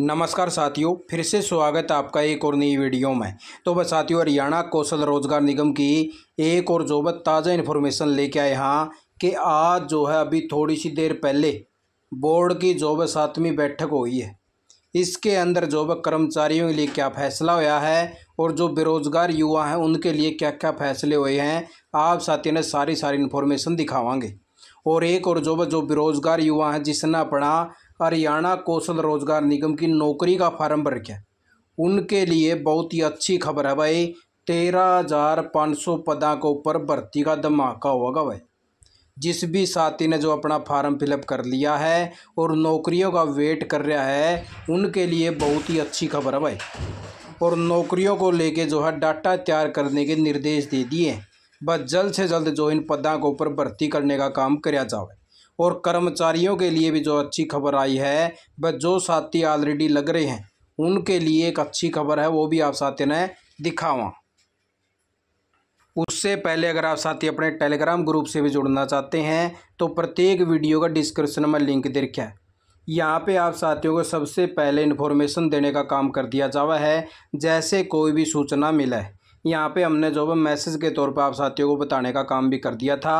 नमस्कार साथियों फिर से स्वागत आपका एक और नई वीडियो में तो बस साथियों हरियाणा कौशल रोजगार निगम की एक और बस ताज़ा इन्फॉर्मेशन लेके आए हाँ कि आज जो है अभी थोड़ी सी देर पहले बोर्ड की बस सातवीं बैठक हुई है इसके अंदर जोबक कर्मचारियों के लिए क्या फैसला हुआ है और जो बेरोजगार युवा हैं उनके लिए क्या क्या फैसले हुए हैं आप साथियों ने सारी सारी इन्फॉर्मेशन दिखावाएंगे और एक और जोबत जो बेरोजगार युवा हैं जिसने अपना हरियाणा कौशल रोजगार निगम की नौकरी का फार्म भर गया उनके लिए बहुत ही अच्छी खबर है भाई तेरह हजार पाँच सौ पदा के ऊपर भर्ती का धमाका होगा भाई जिस भी साथी ने जो अपना फार्म फिलअप कर लिया है और नौकरियों का वेट कर रहा है उनके लिए बहुत ही अच्छी खबर है भाई और नौकरियों को लेके जो है डाटा तैयार करने के निर्देश दे दिए बस जल्द से जल्द जो इन पदा के ऊपर भर्ती करने का काम कराया जाए और कर्मचारियों के लिए भी जो अच्छी खबर आई है वह जो साथी ऑलरेडी लग रहे हैं उनके लिए एक अच्छी खबर है वो भी आप साथी ने दिखावा उससे पहले अगर आप साथी अपने टेलीग्राम ग्रुप से भी जुड़ना चाहते हैं तो प्रत्येक वीडियो का डिस्क्रिप्शन में लिंक दे रखा है यहाँ पे आप साथियों को सबसे पहले इन्फॉर्मेशन देने का काम कर दिया जावा है जैसे कोई भी सूचना मिला है यहाँ पे हमने जो है मैसेज के तौर पे आप साथियों को बताने का काम भी कर दिया था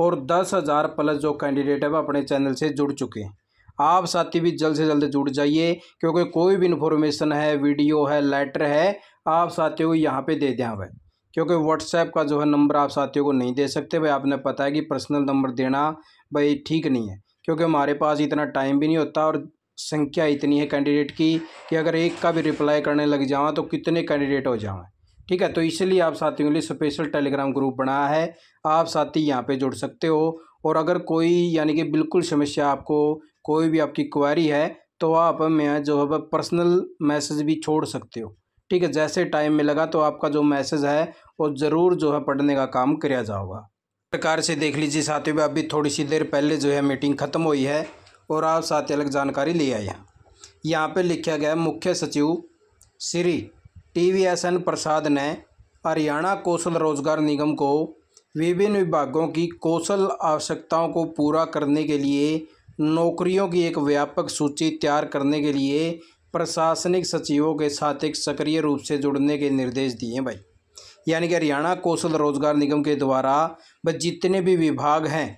और दस हज़ार प्लस जो कैंडिडेट है वो अपने चैनल से जुड़ चुके हैं आप साथी भी जल्द से जल्द जुड़ जाइए क्योंकि कोई भी इन्फॉर्मेशन है वीडियो है लेटर है आप साथियों को यहाँ पर दे दें वह क्योंकि व्हाट्सएप का जो है नंबर आप साथियों को नहीं दे सकते भाई आपने पता है कि पर्सनल नंबर देना भाई ठीक नहीं है क्योंकि हमारे पास इतना टाइम भी नहीं होता और संख्या इतनी है कैंडिडेट की कि अगर एक का भी रिप्लाई करने लग जावा तो कितने कैंडिडेट हो जाएँ ठीक है तो इसलिए आप साथियों के लिए स्पेशल टेलीग्राम ग्रुप बनाया है आप साथी यहाँ पे जुड़ सकते हो और अगर कोई यानी कि बिल्कुल समस्या आपको कोई भी आपकी क्वारी है तो आप मैं जो है पर्सनल मैसेज भी छोड़ सकते हो ठीक है जैसे टाइम में लगा तो आपका जो मैसेज है वो ज़रूर जो है पढ़ने का काम किया जाओगा प्रकार से देख लीजिए साथियों अभी थोड़ी सी देर पहले जो है मीटिंग ख़त्म हुई है और आप साथ अलग जानकारी ले आए हैं यहाँ पर लिखा गया मुख्य सचिव Shri T V S N Prasad ने हरियाणा कौशल रोजगार निगम को विभिन्न विभागों की कौशल आवश्यकताओं को पूरा करने के लिए नौकरियों की एक व्यापक सूची तैयार करने के लिए प्रशासनिक सचिवों के साथ एक सक्रिय रूप से जुड़ने के निर्देश दिए भाई यानी कि हरियाणा कौशल रोजगार निगम के द्वारा व जितने भी विभाग हैं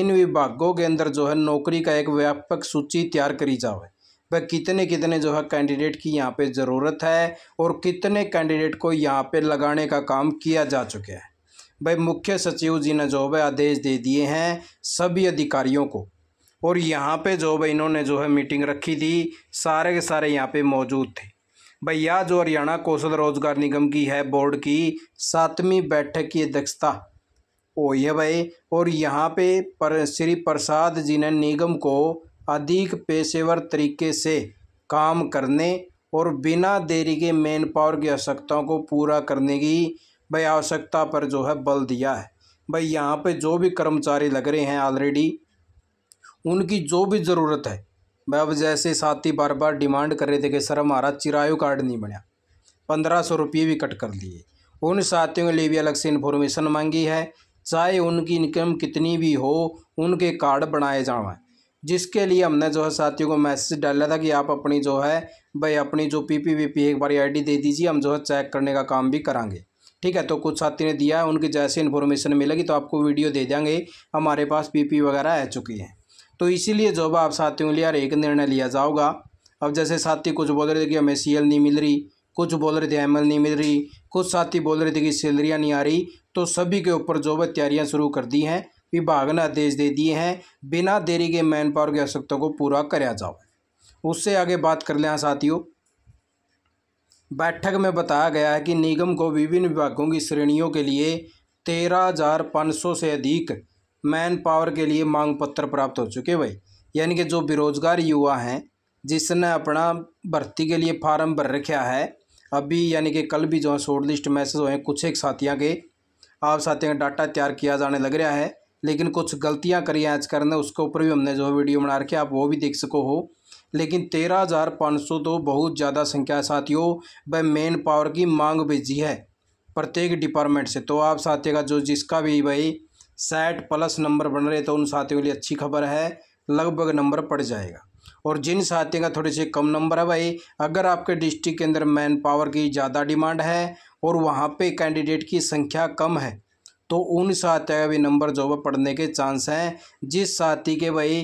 इन विभागों के अंदर जो है नौकरी का एक व्यापक सूची तैयार करी जाए वह कितने कितने जो है कैंडिडेट की यहाँ पे ज़रूरत है और कितने कैंडिडेट को यहाँ पे लगाने का काम किया जा चुका है भाई मुख्य सचिव जी ने जो है आदेश दे दिए हैं सभी अधिकारियों को और यहाँ पे जो है इन्होंने जो है मीटिंग रखी थी सारे के सारे यहाँ पे मौजूद थे भैया जो हरियाणा कौशल रोजगार निगम की है बोर्ड की सातवीं बैठक की अध्यक्षता हुई है भाई और यहाँ पे पर श्री प्रसाद जी ने निगम को अधिक पेशेवर तरीके से काम करने और बिना देरी के मैन पावर की आवश्यकताओं को पूरा करने की भाई आवश्यकता पर जो है बल दिया है भाई यहाँ पे जो भी कर्मचारी लग रहे हैं ऑलरेडी उनकी जो भी ज़रूरत है भाई अब जैसे साथी बार बार डिमांड कर रहे थे कि सर हमारा चिरायु कार्ड नहीं बना पंद्रह सौ रुपये भी कट कर लिए उन साथियों के लिए भी अलग से इन्फॉर्मेशन मांगी है चाहे उनकी इनकम कितनी भी हो उनके कार्ड बनाए जाएँ जिसके लिए हमने जो है साथियों को मैसेज डाला था कि आप अपनी जो है भाई अपनी जो पी पी वी पी एक बार आई दे दीजिए हम जो है चेक करने का काम भी कराएंगे ठीक है तो कुछ साथी ने दिया है उनकी जैसे इन्फॉर्मेशन मिलेगी तो आपको वीडियो दे देंगे हमारे पास पीपी वगैरह आ चुकी है तो इसीलिए जो आप साथियों के लिए यार एक निर्णय लिया जाओगा अब जैसे साथी कुछ बोल रहे थे कि हमें सी नहीं मिल रही कुछ बोल रहे थे एम नहीं मिल रही कुछ साथी बोल रहे थे कि सैलरियाँ नहीं आ रही तो सभी के ऊपर जो है तैयारियाँ शुरू कर दी हैं विभाग ने आदेश दे दिए हैं बिना देरी के मैन पावर की आवश्यकता को पूरा कराया जाओ उससे आगे बात कर लें हाँ साथियों बैठक में बताया गया है कि निगम को विभिन्न विभागों की श्रेणियों के लिए तेरह हजार पाँच सौ से अधिक मैन पावर के लिए मांग पत्र प्राप्त हो चुके भाई यानी कि जो बेरोजगार युवा हैं जिसने अपना भर्ती के लिए फार्म भर रखा है अभी यानी कि कल भी जो है शॉर्ट लिस्ट मैसेज हुए हैं कुछ एक साथियों के आप साथियों का डाटा तैयार किया जाने लग रहा है लेकिन कुछ गलतियां करी हैं आज करने उसके ऊपर भी हमने जो वीडियो बना रखी आप वो भी देख सको हो लेकिन तेरह हज़ार पाँच सौ तो बहुत ज़्यादा संख्या साथियों वह मेन पावर की मांग भेजी है प्रत्येक डिपार्टमेंट से तो आप साथियों का जो जिसका भी भाई सेट प्लस नंबर बन रहे तो उन साथियों के लिए अच्छी खबर है लगभग नंबर पड़ जाएगा और जिन साथियों का थोड़े से कम नंबर है भाई अगर आपके डिस्ट्रिक्ट के अंदर मैन पावर की ज़्यादा डिमांड है और वहाँ पे कैंडिडेट की संख्या कम है तो उन साथियों का भी नंबर जो है पढ़ने के चांस हैं जिस साथी के भाई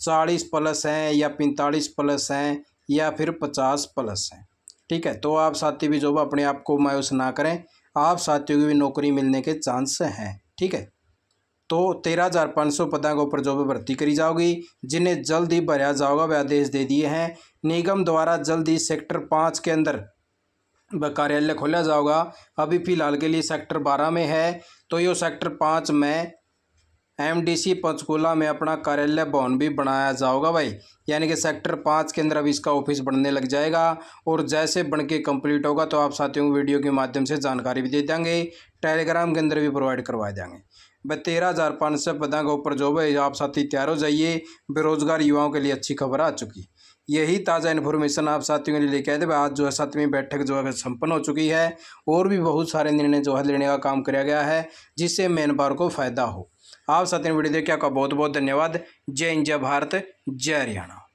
चालीस प्लस हैं या पैंतालीस प्लस हैं या फिर पचास प्लस हैं ठीक है तो आप साथी भी जो है अपने आप को मायूस ना करें आप साथियों की भी नौकरी मिलने के चांस हैं ठीक है तो तेरह हज़ार पाँच सौ पदा के ऊपर जो भी भर्ती करी जाओगी जिन्हें जल्द ही भरा जाओगा वे आदेश दे दिए हैं निगम द्वारा जल्द ही सेक्टर पाँच के अंदर कार्यालय खोला जाओगा अभी फिलहाल के लिए सेक्टर बारह में है तो यो सेक्टर पाँच में एमडीसी पंचकूला में अपना कार्यालय भवन भी बनाया जाओगा भाई यानी कि सेक्टर पाँच के अंदर अब इसका ऑफिस बनने लग जाएगा और जैसे बन के कम्प्लीट होगा तो आप साथियों को वीडियो के माध्यम से जानकारी भी दे देंगे टेलीग्राम के अंदर भी प्रोवाइड करवा देंगे भाई तेरह हज़ार पाँच सौ पदा के ऊपर जॉब है आप साथी तैयार हो जाइए बेरोजगार युवाओं के लिए अच्छी खबर आ चुकी यही ताज़ा इन्फॉर्मेशन आप साथियों के लिए लेके आए थे आज जो है सातवीं बैठक जो है संपन्न हो चुकी है और भी बहुत सारे निर्णय जो है लेने का काम किया गया है जिससे मैन पावर को फ़ायदा हो आप साथियों वीडियो देखिए आपका बहुत बहुत धन्यवाद जय हिंद जय भारत जय हरियाणा